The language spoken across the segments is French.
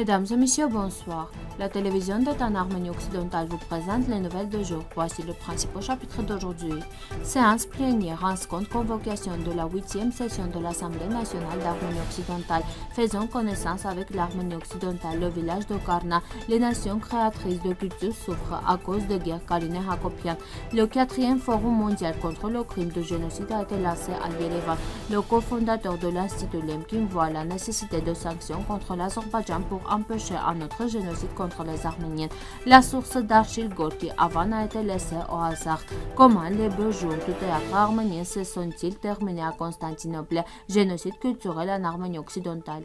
Mesdames et messieurs, bonsoir. La télévision de en Arménie occidentale vous présente les nouvelles de jour. Voici le principal chapitre d'aujourd'hui. Séance plénière en seconde convocation de la 8 session de l'Assemblée nationale d'Arménie occidentale. Faisons connaissance avec l'Arménie occidentale, le village de Karna. Les nations créatrices de culture souffrent à cause de guerre à Hakopian. Le quatrième forum mondial contre le crime de génocide a été lancé à Yerevan. Le cofondateur de l'Institut Lemkin voit la nécessité de sanctions contre l'Azerbaïdjan pour empêcher un autre génocide les Arméniens, La source d'Archil été été laissée au hasard. Comment les bourgeois du théâtre arménien se sont-ils terminés à Constantinople? Génocide culturel en Arménie occidentale.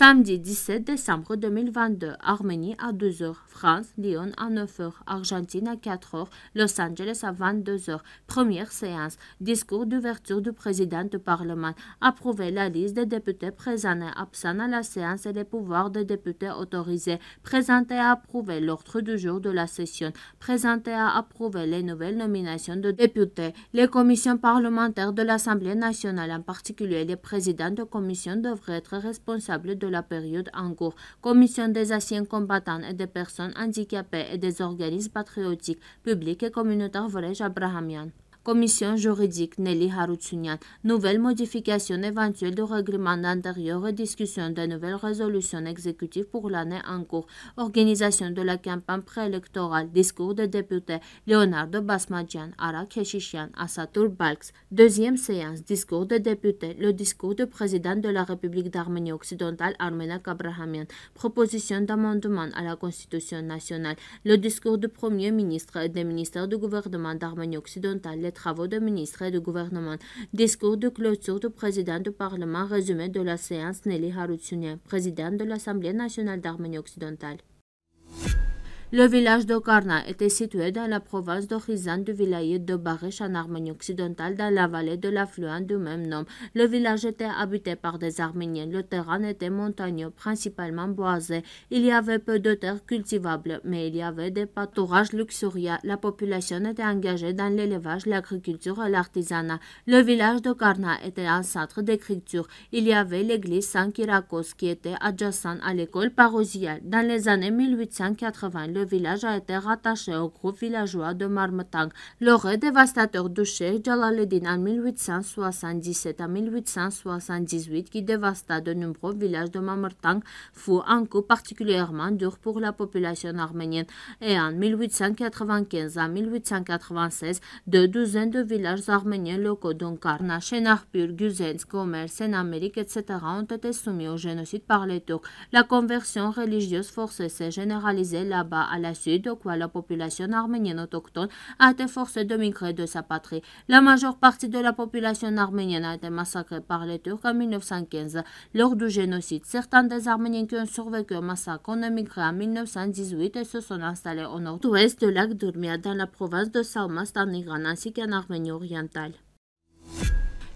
Samedi 17 décembre 2022, Arménie à 2h, France, Lyon à 9h, Argentine à 4h, Los Angeles à 22h. Première séance, discours d'ouverture du président du Parlement. Approuver la liste des députés présents et absents à la séance et les pouvoirs des députés autorisés. Présenter et approuver l'ordre du jour de la session. Présenter et approuver les nouvelles nominations de députés. Les commissions parlementaires de l'Assemblée nationale, en particulier les présidents de commissions, devraient être responsables de la période en cours. Commission des anciens combattants et des personnes handicapées et des organismes patriotiques, publics et communautaires, Vorej Abrahamian. Commission juridique Nelly Haroutsounian. Nouvelle modification éventuelle du règlement d'intérieur et discussion de nouvelles résolutions exécutives pour l'année en cours. Organisation de la campagne préélectorale. Discours de députés Leonardo Basmajian, Ara Keshishian, Asatur Balks. Deuxième séance. Discours de députés. Le discours du président de la République d'Arménie occidentale, Armena Abrahamian, Proposition d'amendement à la Constitution nationale. Le discours du premier ministre et des ministères du gouvernement d'Arménie occidentale, travaux de ministres et de gouvernement. Discours de clôture du président du Parlement résumé de la séance Nelly Haroutsounien, président de l'Assemblée nationale d'Arménie occidentale. Le village d'Okarna était situé dans la province d'Okhizan du vilayet de Barish en Arménie occidentale dans la vallée de l'affluent du même nom. Le village était habité par des Arméniens. Le terrain était montagneux, principalement boisé. Il y avait peu de terres cultivables, mais il y avait des pâturages luxuriants. La population était engagée dans l'élevage, l'agriculture et l'artisanat. Le village d'Okarna était un centre d'écriture. Il y avait l'église Saint-Kirakos qui était adjacente à l'école paroissiale. Dans les années 1880, le village a été rattaché au groupe villageois de Marmetang. Le dévastateur du Cheikh Jalaluddin en 1877 à 1878, qui dévasta de nombreux villages de Marmetang, fut un coup particulièrement dur pour la population arménienne. Et en 1895 à 1896, deux douzaines de villages arméniens locaux Karna, Chenarpur, Guzens, Gomer, amérique etc. ont été soumis au génocide par les Turcs. La conversion religieuse forcée s'est généralisée là-bas à la de quoi la population arménienne autochtone a été forcée de migrer de sa patrie. La majeure partie de la population arménienne a été massacrée par les Turcs en 1915 lors du génocide. Certains des Arméniens qui ont survécu au massacre ont émigré en 1918 et se sont installés au nord-ouest de lac Durmia dans la province de Salmas en Iran ainsi qu'en Arménie orientale.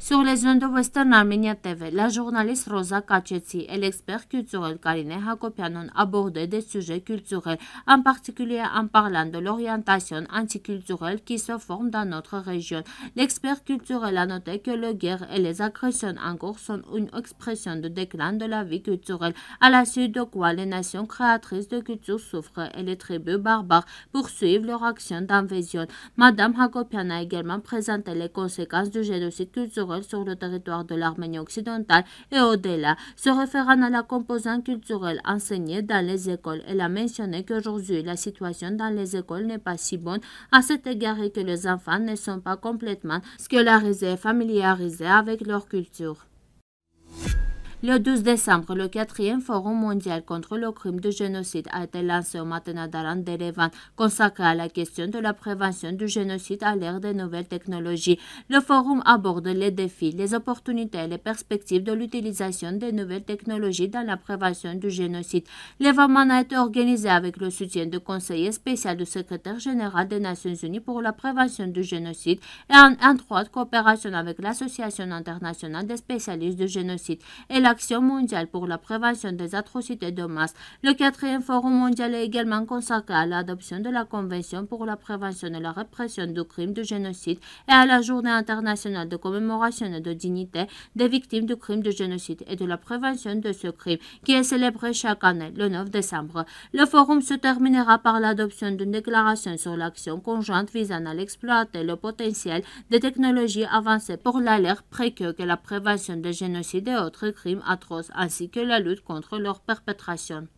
Sur les zones de Western Armenia TV, la journaliste Rosa Kacheti et l'expert culturel Karine Hakopian ont abordé des sujets culturels, en particulier en parlant de l'orientation anticulturelle qui se forme dans notre région. L'expert culturel a noté que les guerres et les agressions en cours sont une expression de déclin de la vie culturelle, à la suite de quoi les nations créatrices de culture souffrent et les tribus barbares poursuivent leur action d'invasion. Madame Hakopian a également présenté les conséquences du génocide culturel sur le territoire de l'Arménie occidentale et au-delà, se référant à la composante culturelle enseignée dans les écoles. Elle a mentionné qu'aujourd'hui, la situation dans les écoles n'est pas si bonne à cet égard et que les enfants ne sont pas complètement scolarisés et familiarisés avec leur culture. Le 12 décembre, le quatrième forum mondial contre le crime de génocide a été lancé au Matenadaran d'Erevan, consacré à la question de la prévention du génocide à l'ère des nouvelles technologies. Le forum aborde les défis, les opportunités et les perspectives de l'utilisation des nouvelles technologies dans la prévention du génocide. L'événement a été organisé avec le soutien du conseiller spécial du secrétaire général des Nations Unies pour la prévention du génocide et en étroite coopération avec l'Association internationale des spécialistes du génocide et la l'Action mondiale pour la prévention des atrocités de masse. Le quatrième forum mondial est également consacré à l'adoption de la Convention pour la prévention et la répression du crime de génocide et à la Journée internationale de commémoration et de dignité des victimes du crime de génocide et de la prévention de ce crime qui est célébré chaque année le 9 décembre. Le forum se terminera par l'adoption d'une déclaration sur l'action conjointe visant à l'exploiter le potentiel des technologies avancées pour l'alerte précoce que la prévention des génocides et autres crimes atroces ainsi que la lutte contre leur perpétration.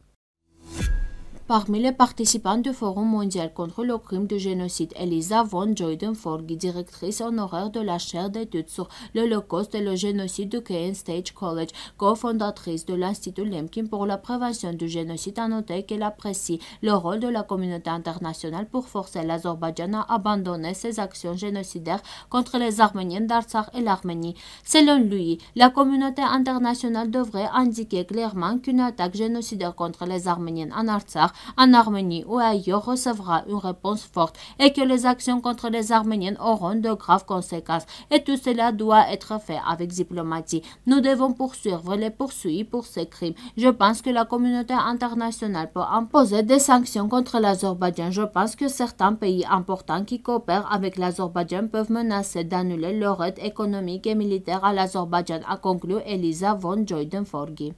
Parmi les participants du Forum mondial contre le crime de génocide, Elisa von joyden Joydenforg, directrice honoraire de la chaire d'études sur l'Holocauste et le génocide du Kane State College, cofondatrice de l'Institut Lemkin pour la prévention du génocide, a noté qu'elle apprécie le rôle de la communauté internationale pour forcer l'Azerbaïdjan à abandonner ses actions génocidaires contre les Arméniens d'Artsakh et l'Arménie. Selon lui, la communauté internationale devrait indiquer clairement qu'une attaque génocidaire contre les Arméniens en Artsakh en Arménie ou ailleurs recevra une réponse forte et que les actions contre les Arméniens auront de graves conséquences. Et tout cela doit être fait avec diplomatie. Nous devons poursuivre les poursuites pour ces crimes. Je pense que la communauté internationale peut imposer des sanctions contre l'Azerbaïdjan. Je pense que certains pays importants qui coopèrent avec l'Azerbaïdjan peuvent menacer d'annuler leur aide économique et militaire à l'Azerbaïdjan, a conclu Elisa von Joyden-Forgi.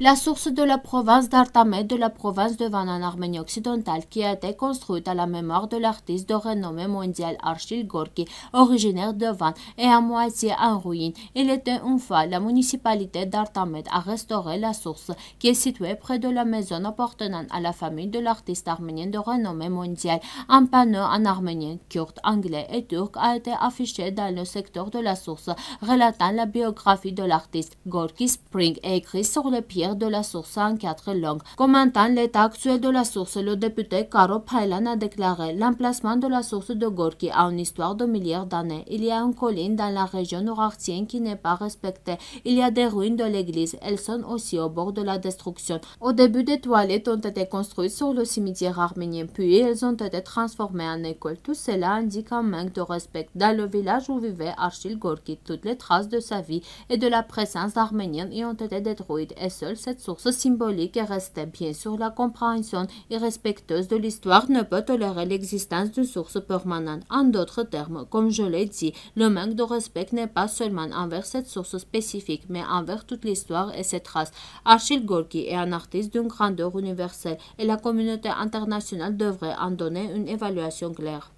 La source de la province d'Artamet de la province de Van en Arménie occidentale qui a été construite à la mémoire de l'artiste de renommée mondiale Archil Gorky, originaire de Van et à moitié en ruine. Il était une fois la municipalité d'Artamet a restauré la source qui est située près de la maison appartenant à la famille de l'artiste arménien de renommée mondiale. Un panneau en arménien, kurde, anglais et turc a été affiché dans le secteur de la source relatant la biographie de l'artiste. Gorky Spring est écrit sur le pierres de la source en quatre langues. Commentant l'état actuel de la source, le député Caro Pailan a déclaré l'emplacement de la source de Gorky a une histoire de milliards d'années. Il y a une colline dans la région nord qui n'est pas respectée. Il y a des ruines de l'église. Elles sont aussi au bord de la destruction. Au début, des toilettes ont été construites sur le cimetière arménien, puis elles ont été transformées en école. Tout cela indique un manque de respect. Dans le village où vivait Archil Gorky, toutes les traces de sa vie et de la présence arménienne y ont été détruites et seuls cette source symbolique restait bien sûr la compréhension et irrespectueuse de l'histoire ne peut tolérer l'existence d'une source permanente. En d'autres termes, comme je l'ai dit, le manque de respect n'est pas seulement envers cette source spécifique, mais envers toute l'histoire et ses traces. Archil Gorky est un artiste d'une grandeur universelle et la communauté internationale devrait en donner une évaluation claire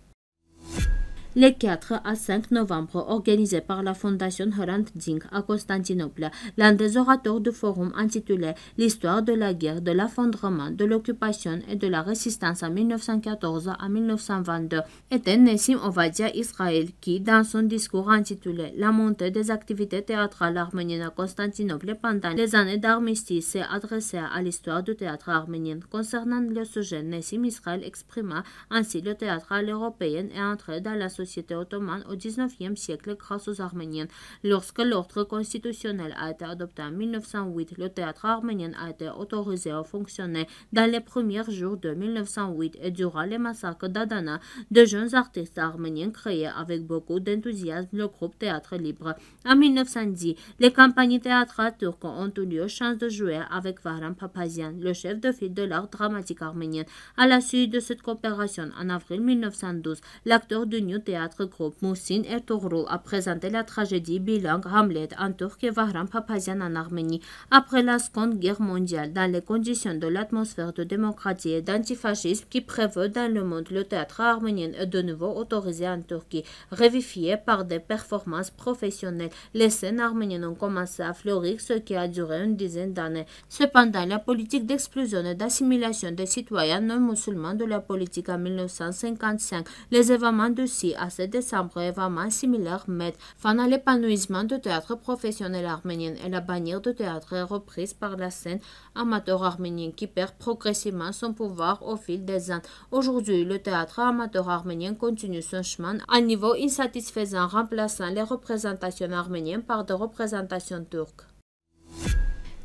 les 4 à 5 novembre, organisé par la Fondation Hrant Dink à Constantinople, l'un des orateurs du forum intitulé L'histoire de la guerre, de l'affondrement, de l'occupation et de la résistance en 1914 à 1922 était Nessim Ovadia Israël qui, dans son discours intitulé La montée des activités théâtrales arméniennes à Constantinople pendant les années d'armistice, s'est adressé à l'histoire du théâtre arménien. Concernant le sujet, Nessim Israël exprima ainsi le théâtre à l'européenne est entré dans la société ottomane au e siècle grâce aux Arméniens. Lorsque l'ordre constitutionnel a été adopté en 1908, le théâtre arménien a été autorisé à fonctionner dans les premiers jours de 1908 et durant les massacres d'Adana, de jeunes artistes arméniens créaient avec beaucoup d'enthousiasme le groupe Théâtre Libre. En 1910, les compagnies théâtrales turques ont eu lieu chance de jouer avec Varan Papazian, le chef de file de l'art dramatique arménien. À la suite de cette coopération, en avril 1912, l'acteur du New théâtre groupe Moussine Ertuğrul a présenté la tragédie bilingue Hamlet en Turquie et Vahram Papazian en Arménie après la Seconde Guerre mondiale dans les conditions de l'atmosphère de démocratie et d'antifascisme qui prévaut dans le monde. Le théâtre arménien est de nouveau autorisé en Turquie, révifié par des performances professionnelles. Les scènes arméniennes ont commencé à fleurir, ce qui a duré une dizaine d'années. Cependant, la politique d'exclusion et d'assimilation des citoyens non musulmans de la politique en 1955, les événements de Si à 7 décembre événement similaire met fin à l'épanouissement du théâtre professionnel arménien et la bannière du théâtre est reprise par la scène amateur arménienne qui perd progressivement son pouvoir au fil des ans. Aujourd'hui, le théâtre amateur arménien continue son chemin à un niveau insatisfaisant remplaçant les représentations arméniennes par des représentations turques.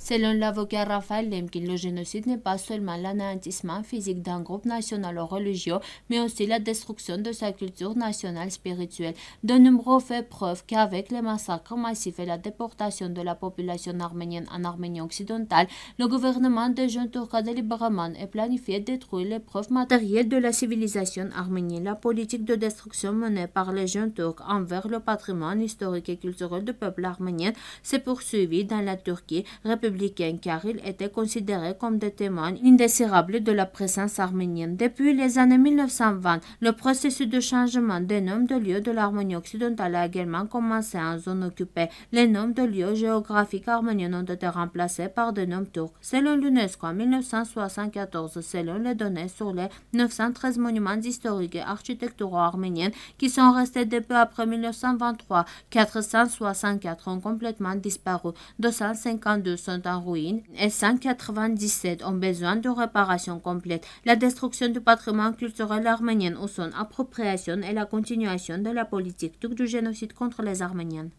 Selon l'avocat Raphaël Lemkin, le génocide n'est pas seulement l'anéantissement physique d'un groupe national ou religieux, mais aussi la destruction de sa culture nationale spirituelle. De nombreux faits prouvent qu'avec les massacres massifs et la déportation de la population arménienne en Arménie occidentale, le gouvernement de Jean a délibérément et planifié détruire les preuves matérielles de la civilisation arménienne. La politique de destruction menée par les jeunes turcs envers le patrimoine historique et culturel du peuple arménien s'est poursuivie dans la Turquie, République car ils étaient considérés comme des témoins indésirables de la présence arménienne. Depuis les années 1920, le processus de changement des noms de lieux de l'Arménie occidentale a également commencé en zone occupée. Les noms de lieux géographiques arméniens ont été remplacés par des noms turcs. Selon l'UNESCO en 1974, selon les données sur les 913 monuments historiques et architecturaux arméniens qui sont restés depuis après 1923, 464 ont complètement disparu, 252 sont en ruine et 197 ont besoin de réparation complète. La destruction du patrimoine culturel arménien ou son appropriation et la continuation de la politique du génocide contre les Arméniens.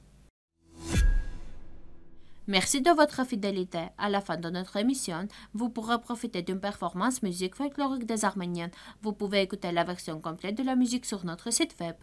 Merci de votre fidélité. À la fin de notre émission, vous pourrez profiter d'une performance musique folklorique des Arméniens. Vous pouvez écouter la version complète de la musique sur notre site web.